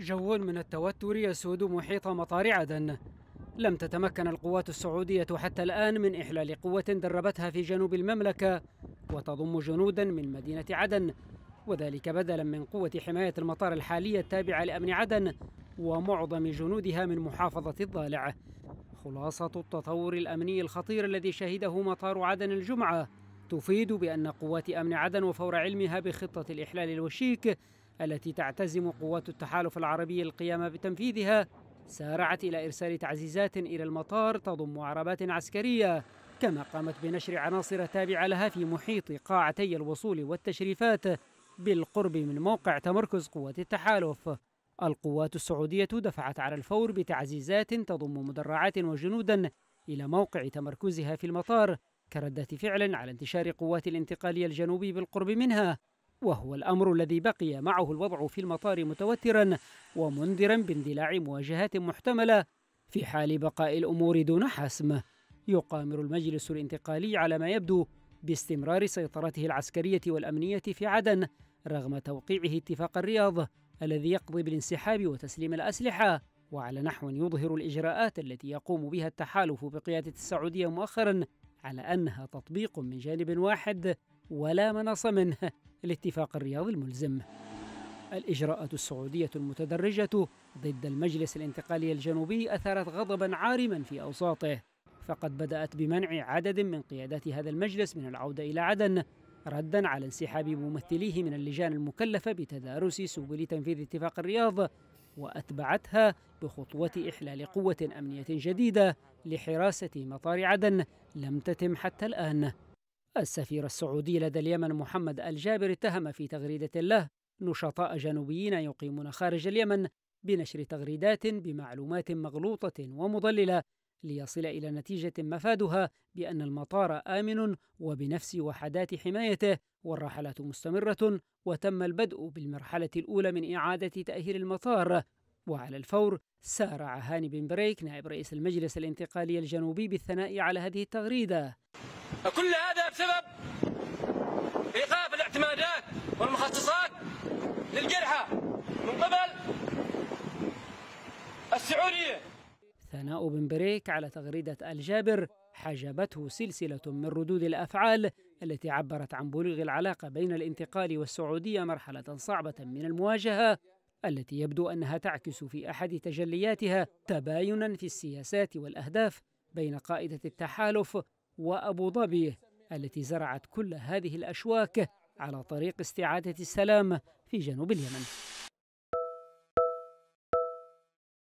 جو من التوتر يسود محيط مطار عدن لم تتمكن القوات السعودية حتى الآن من إحلال قوة دربتها في جنوب المملكة وتضم جنودا من مدينة عدن وذلك بدلا من قوة حماية المطار الحالية التابعة لأمن عدن ومعظم جنودها من محافظة الضالع خلاصة التطور الأمني الخطير الذي شهده مطار عدن الجمعة تفيد بأن قوات أمن عدن وفور علمها بخطة الإحلال الوشيك التي تعتزم قوات التحالف العربي القيام بتنفيذها سارعت إلى إرسال تعزيزات إلى المطار تضم عربات عسكرية كما قامت بنشر عناصر تابعة لها في محيط قاعتي الوصول والتشريفات بالقرب من موقع تمركز قوات التحالف القوات السعودية دفعت على الفور بتعزيزات تضم مدرعات وجنودا إلى موقع تمركزها في المطار كردة فعل على انتشار قوات الانتقالية الجنوبي بالقرب منها وهو الأمر الذي بقي معه الوضع في المطار متوترا ومنذرا باندلاع مواجهات محتملة في حال بقاء الأمور دون حسم يقامر المجلس الانتقالي على ما يبدو باستمرار سيطرته العسكرية والأمنية في عدن رغم توقيعه اتفاق الرياض الذي يقضي بالانسحاب وتسليم الأسلحة وعلى نحو يظهر الإجراءات التي يقوم بها التحالف بقيادة السعودية مؤخرا على أنها تطبيق من جانب واحد ولا مناص منه الاتفاق الرياضي الملزم الإجراءات السعودية المتدرجة ضد المجلس الانتقالي الجنوبي أثارت غضبا عارما في أوساطه فقد بدأت بمنع عدد من قيادات هذا المجلس من العودة إلى عدن ردا على انسحاب ممثليه من اللجان المكلفة بتدارس سبل تنفيذ اتفاق الرياض وأتبعتها بخطوة إحلال قوة أمنية جديدة لحراسة مطار عدن لم تتم حتى الآن السفير السعودي لدى اليمن محمد الجابر اتهم في تغريدة له نشطاء جنوبيين يقيمون خارج اليمن بنشر تغريدات بمعلومات مغلوطة ومضللة ليصل إلى نتيجة مفادها بأن المطار آمن وبنفس وحدات حمايته والرحلات مستمرة وتم البدء بالمرحلة الأولى من إعادة تأهيل المطار وعلى الفور سارع هاني بن بريك نائب رئيس المجلس الانتقالي الجنوبي بالثناء على هذه التغريدة كل هذا سبب إيقاف الاعتمادات والمخصصات للجرحى من قبل السعودية ثناء بن بريك على تغريدة الجابر حجبته سلسلة من ردود الأفعال التي عبرت عن بلوغ العلاقة بين الانتقال والسعودية مرحلة صعبة من المواجهة التي يبدو أنها تعكس في أحد تجلياتها تباينا في السياسات والأهداف بين قائدة التحالف وأبو ظبي التي زرعت كل هذه الأشواك على طريق استعادة السلام في جنوب اليمن